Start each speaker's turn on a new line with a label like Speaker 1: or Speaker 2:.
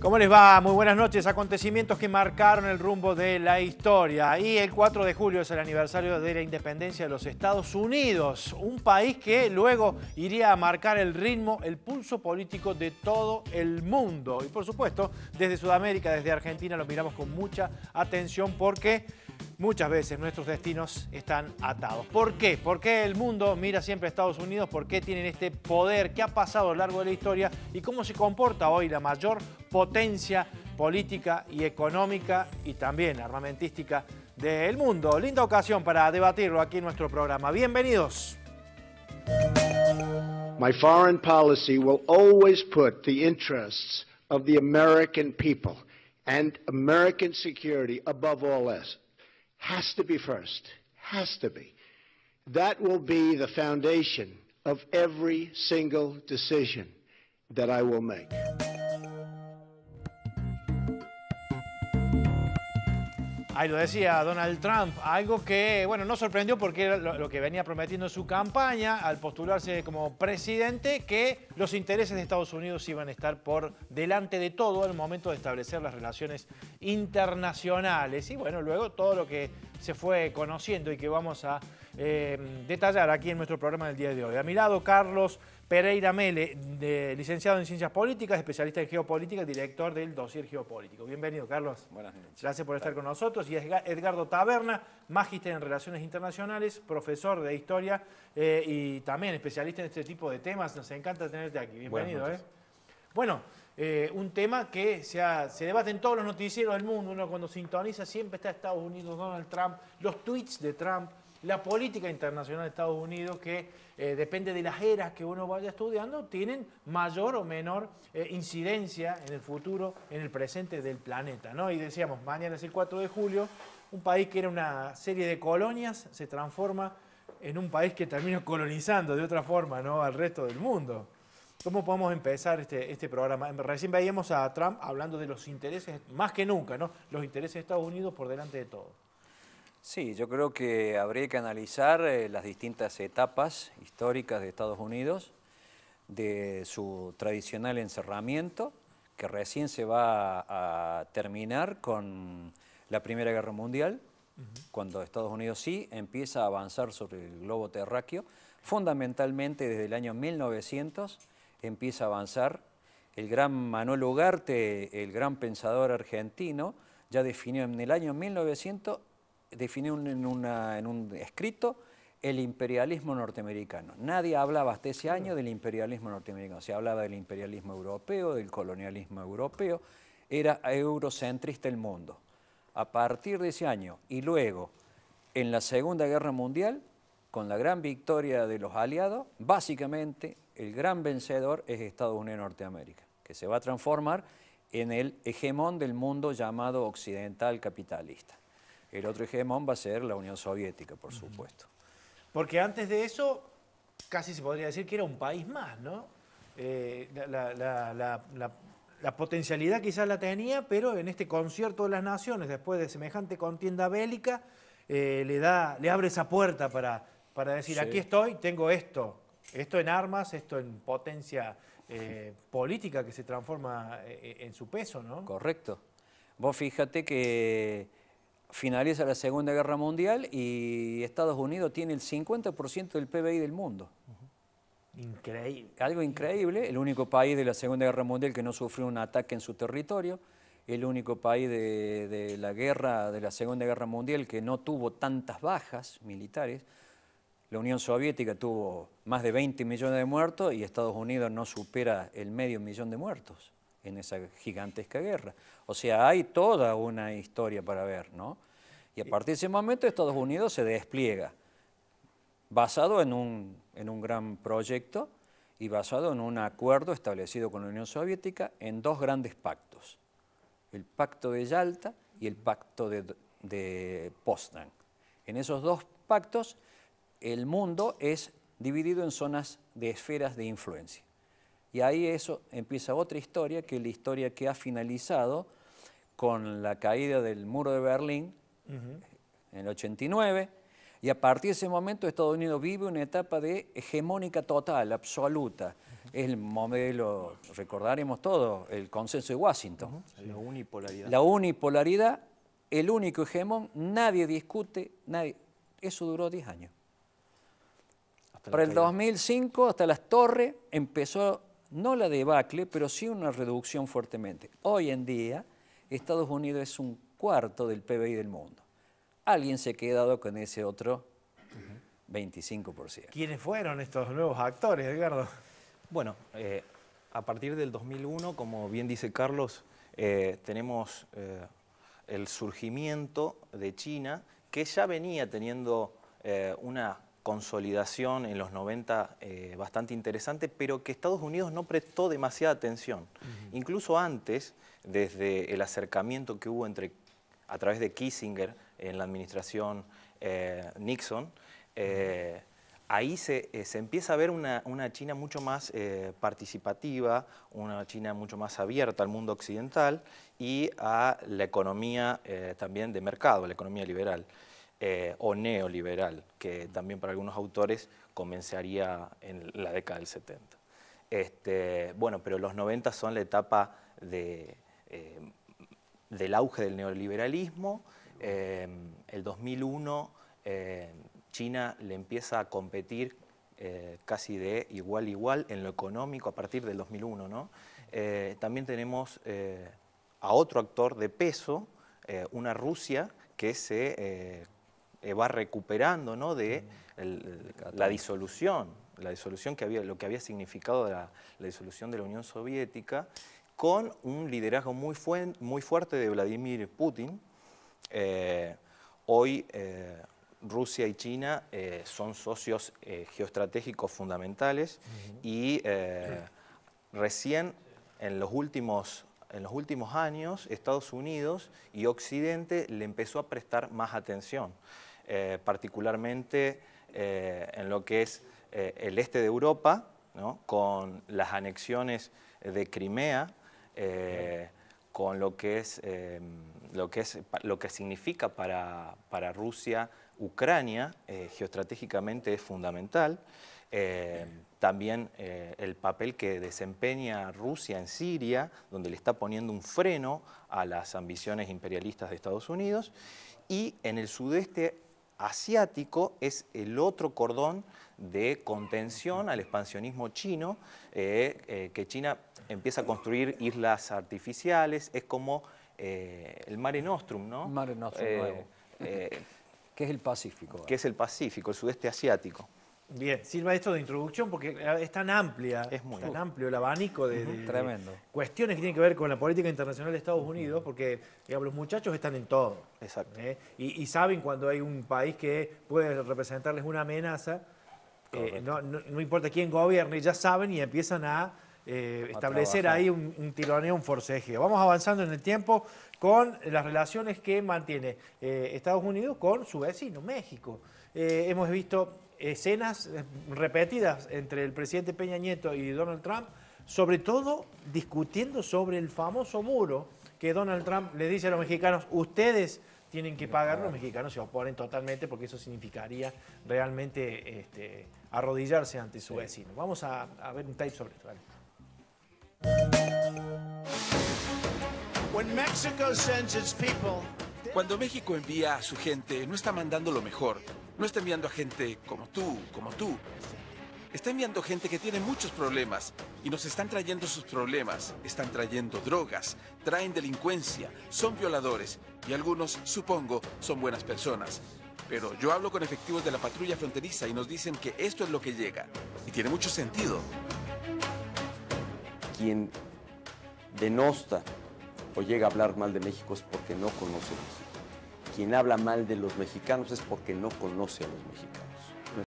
Speaker 1: ¿Cómo les va? Muy buenas noches. Acontecimientos que marcaron el rumbo de la historia. Y el 4 de julio es el aniversario de la independencia de los Estados Unidos, un país que luego iría a marcar el ritmo, el pulso político de todo el mundo. Y por supuesto, desde Sudamérica, desde Argentina, lo miramos con mucha atención porque muchas veces nuestros destinos están atados. ¿Por qué? ¿Por qué el mundo mira siempre a Estados Unidos? ¿Por qué tienen este poder? ¿Qué ha pasado a lo largo de la historia? ¿Y cómo se comporta hoy la mayor potencia política y económica y también armamentística del mundo? Linda ocasión para debatirlo aquí en nuestro programa. Bienvenidos. My foreign policy will always put the interests of the American people and American security above all else. has to be first, has to be. That will be the foundation of every single decision that I will make. Ahí lo decía Donald Trump, algo que, bueno, no sorprendió porque era lo, que venía prometiendo en su campaña al postularse como presidente, que los intereses de Estados Unidos iban a estar por delante de todo al momento de establecer las relaciones internacionales. Y bueno, luego todo lo que se fue conociendo y que vamos a Em, detallar aquí en nuestro programa del día de hoy. A mi lado, Carlos Pereira Mele, licenciado en Ciencias Políticas, especialista en Geopolítica, director del dossier Geopolítico. Bienvenido, Carlos. Buenas noches. Gracias por estar con nosotros. Y Edgardo Taberna, magíster en Relaciones Internacionales, profesor de Historia eh, y también especialista en este tipo de temas. Nos encanta tenerte aquí. Bienvenido. Eh. Bueno, eh, un tema que se, se, debate en todos los noticieros del mundo. Uno cuando sintoniza siempre está Estados Unidos, Donald Trump, los tweets de Trump la política internacional de Estados Unidos, que eh, depende de las eras que uno vaya estudiando, tienen mayor o menor eh, incidencia en el futuro, en el presente del planeta. ¿no? Y decíamos, mañana es el 4 de julio, un país que era una serie de colonias se transforma en un país que termina colonizando de otra forma ¿no? al resto del mundo. ¿Cómo podemos empezar este, este programa? Em, recién veíamos a Trump hablando de los intereses, más que nunca, ¿no? los intereses de Estados Unidos por delante de todo.
Speaker 2: Sí, yo creo que habría que analizar eh, las distintas etapas históricas de Estados Unidos, de su tradicional encerramiento, que recién se va a, terminar con la Primera Guerra Mundial, cuando Estados Unidos sí empieza a avanzar sobre el globo terráqueo, fundamentalmente desde el año 1900 empieza a avanzar. El gran Manuel Ugarte, el gran pensador argentino, ya definió en el año 1900 definió en, un escrito el imperialismo norteamericano. Nadie hablaba hasta ese año del imperialismo norteamericano, se hablaba del imperialismo europeo, del colonialismo europeo, era eurocentrista el mundo. A partir de ese año y luego, en la Segunda Guerra Mundial, con la gran victoria de los aliados, básicamente el gran vencedor es Estados Unidos de Norteamérica, que se va a transformar en el hegemón del mundo llamado occidental capitalista. El otro hegemón va a ser la Unión Soviética, por supuesto.
Speaker 1: Porque antes de eso, casi se podría decir que era un país más, ¿no? Eh, la, potencialidad quizás la tenía, pero en este concierto de las naciones, después de semejante contienda bélica, eh, le, da, le abre esa puerta para, para decir, aquí estoy, tengo esto, esto en armas, esto en potencia eh, política que se transforma en su peso, ¿no?
Speaker 2: Correcto. Vos fíjate que finaliza la Segunda Guerra Mundial y Estados Unidos tiene el 50% del PBI del mundo. Increíble. Algo increíble, el único país de la Segunda Guerra Mundial que no sufrió un ataque en su territorio, el único país de, la guerra, de la Segunda Guerra Mundial que no tuvo tantas bajas militares. La Unión Soviética tuvo más de 20 millones de muertos y Estados Unidos no supera el medio millón de muertos en esa gigantesca guerra. O sea, hay toda una historia para ver, ¿no? Y a partir de ese momento Estados Unidos se despliega, basado en un, en un gran proyecto y basado en un acuerdo establecido con la Unión Soviética en dos grandes pactos, el Pacto de Yalta y el Pacto de, de Potsdam. En esos dos pactos el mundo es dividido en zonas de esferas de influencia. Y ahí eso empieza otra historia, que es la historia que ha finalizado con la caída del muro de Berlín en el 89, y a partir de ese momento Estados Unidos vive una etapa de hegemónica total, absoluta. Es el modelo, recordaremos todo, el consenso de Washington. La unipolaridad. La unipolaridad, el único hegemón, nadie discute, nadie. Eso duró 10 años. Para el 2005, hasta las torres, empezó no la debacle, pero sí una reducción fuertemente. Hoy en día, Estados Unidos es un cuarto del PBI del mundo. Alguien se ha quedado con ese otro 25%.
Speaker 1: ¿Quiénes fueron estos nuevos actores, Edgardo? Bueno,
Speaker 2: eh, a partir del 2001, como bien dice
Speaker 3: Carlos, eh, tenemos eh, el surgimiento de China, que ya venía teniendo una consolidación en los 90 bastante interesante, pero que Estados Unidos no prestó demasiada atención. Incluso antes, desde el acercamiento que hubo entre a través de Kissinger en la administración eh, Nixon, eh, ahí eh, se, empieza a ver una, China mucho más participativa, una China mucho más abierta al mundo occidental y a la economía también de mercado, la economía liberal. o neoliberal, que también para algunos autores comenzaría en la década del 70. Este, bueno, pero los 90 son la etapa de, del auge del neoliberalismo. en eh, el 2001 eh, China le empieza a competir eh, casi de igual a igual en lo económico a partir del 2001. ¿no? también tenemos a otro actor de peso, una Rusia que se va recuperando ¿no? de mm. la disolución, la disolución que había, lo que había significado la disolución de la Unión Soviética con un liderazgo muy, fuerte de Vladimir Putin. Eh, hoy eh, Rusia y China eh, son socios geoestratégicos fundamentales y recién en los últimos en los últimos años Estados Unidos y Occidente le empezó a prestar más atención, particularmente en lo que es el este de Europa, con las anexiones de Crimea eh, con lo que, es, eh, lo, que es, lo que significa para, para Rusia, Ucrania, eh, geoestratégicamente es fundamental. también el papel que desempeña Rusia en Siria, donde le está poniendo un freno a las ambiciones imperialistas de Estados Unidos. Y en el sudeste asiático es el otro cordón de contención al expansionismo chino, que China empieza a construir islas artificiales, es como eh, el Mare Nostrum, ¿no? Mare Nostrum eh, eh ¿Qué es el Pacífico? Que es el Pacífico, el sudeste asiático?
Speaker 1: Bien, sirva esto de introducción porque es tan amplia, es muy tan amplio el abanico de, cuestiones que tienen que ver con la política internacional de Estados Unidos, porque los muchachos están en todo. Exacto. ¿eh? Y, saben cuando hay un país que puede representarles una amenaza, no, importa quién gobierne, ya saben y empiezan a eh, establecer ahí un, tironeo, un forcejeo. Vamos avanzando en el tiempo con las relaciones que mantiene eh, Estados Unidos con su vecino, México. Eh, hemos visto escenas repetidas entre el presidente Peña Nieto y Donald Trump, sobre todo discutiendo sobre el famoso muro que Donald Trump le dice a los mexicanos, ustedes tienen que pagar, los mexicanos se oponen totalmente porque eso significaría realmente este, arrodillarse ante su vecino. Vamos a, ver un tape sobre esto.
Speaker 3: Cuando México envía a su gente, no está mandando lo mejor. No está enviando a gente como tú, como tú. Está enviando gente que tiene muchos problemas y nos están trayendo sus problemas. Están trayendo drogas, traen delincuencia, son violadores y algunos, supongo, son buenas personas. Pero yo hablo con efectivos de la patrulla fronteriza y nos dicen que esto es lo que llega. Y tiene mucho sentido quien denosta o llega a hablar mal de México es porque no conoce México. Quien habla mal de los mexicanos es porque no conoce a los mexicanos.